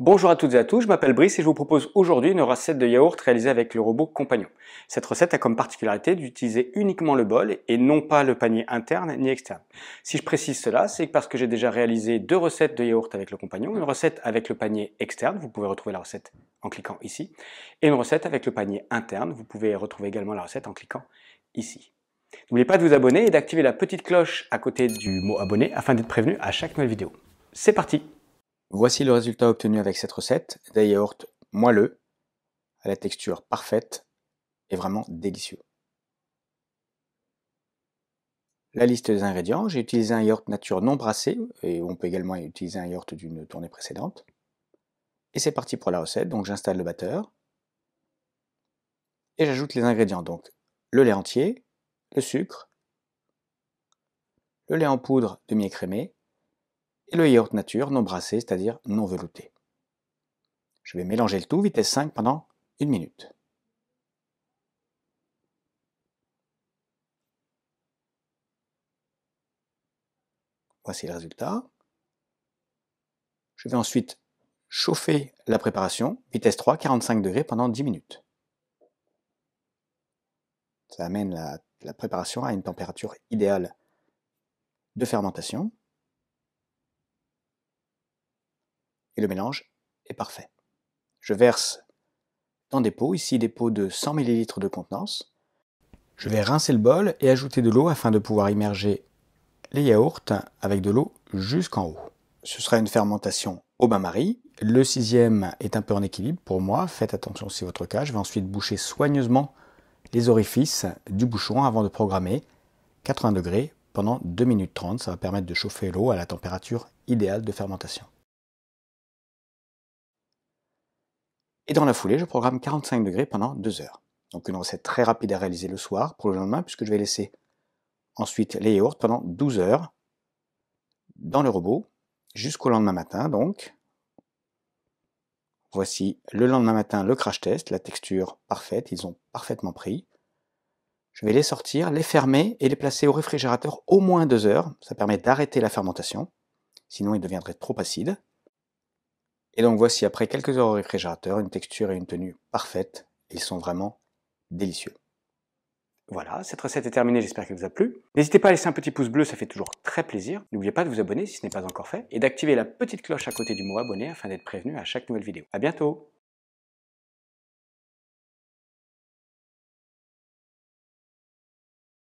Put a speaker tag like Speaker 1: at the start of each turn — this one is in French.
Speaker 1: Bonjour à toutes et à tous, je m'appelle Brice et je vous propose aujourd'hui une recette de yaourt réalisée avec le robot Compagnon. Cette recette a comme particularité d'utiliser uniquement le bol et non pas le panier interne ni externe. Si je précise cela, c'est parce que j'ai déjà réalisé deux recettes de yaourt avec le Compagnon, une recette avec le panier externe, vous pouvez retrouver la recette en cliquant ici, et une recette avec le panier interne, vous pouvez retrouver également la recette en cliquant ici. N'oubliez pas de vous abonner et d'activer la petite cloche à côté du mot abonné afin d'être prévenu à chaque nouvelle vidéo. C'est parti Voici le résultat obtenu avec cette recette des moelleux, à la texture parfaite et vraiment délicieux. La liste des ingrédients, j'ai utilisé un yaourt nature non brassé, et on peut également utiliser un yaourt d'une tournée précédente. Et c'est parti pour la recette, donc j'installe le batteur. Et j'ajoute les ingrédients, donc le lait entier, le sucre, le lait en poudre demi-écrémé, et le yaourt nature non brassé, c'est-à-dire non velouté. Je vais mélanger le tout, vitesse 5, pendant une minute. Voici le résultat. Je vais ensuite chauffer la préparation, vitesse 3, 45 degrés pendant 10 minutes. Ça amène la, la préparation à une température idéale de fermentation. et le mélange est parfait. Je verse dans des pots, ici des pots de 100 ml de contenance. Je vais rincer le bol et ajouter de l'eau afin de pouvoir immerger les yaourts avec de l'eau jusqu'en haut. Ce sera une fermentation au bain-marie. Le sixième est un peu en équilibre pour moi, faites attention si c'est votre cas. Je vais ensuite boucher soigneusement les orifices du bouchon avant de programmer 80 degrés pendant 2 minutes 30. Ça va permettre de chauffer l'eau à la température idéale de fermentation. Et dans la foulée, je programme 45 degrés pendant 2 heures. Donc une recette très rapide à réaliser le soir pour le lendemain, puisque je vais laisser ensuite les yaourts pendant 12 heures dans le robot jusqu'au lendemain matin. Donc voici le lendemain matin le crash test, la texture parfaite, ils ont parfaitement pris. Je vais les sortir, les fermer et les placer au réfrigérateur au moins 2 heures. Ça permet d'arrêter la fermentation, sinon ils deviendraient trop acides. Et donc voici, après quelques heures au réfrigérateur, une texture et une tenue parfaites. Ils sont vraiment délicieux. Voilà, cette recette est terminée, j'espère qu'elle vous a plu. N'hésitez pas à laisser un petit pouce bleu, ça fait toujours très plaisir. N'oubliez pas de vous abonner si ce n'est pas encore fait et d'activer la petite cloche à côté du mot abonner afin d'être prévenu à chaque nouvelle vidéo. A bientôt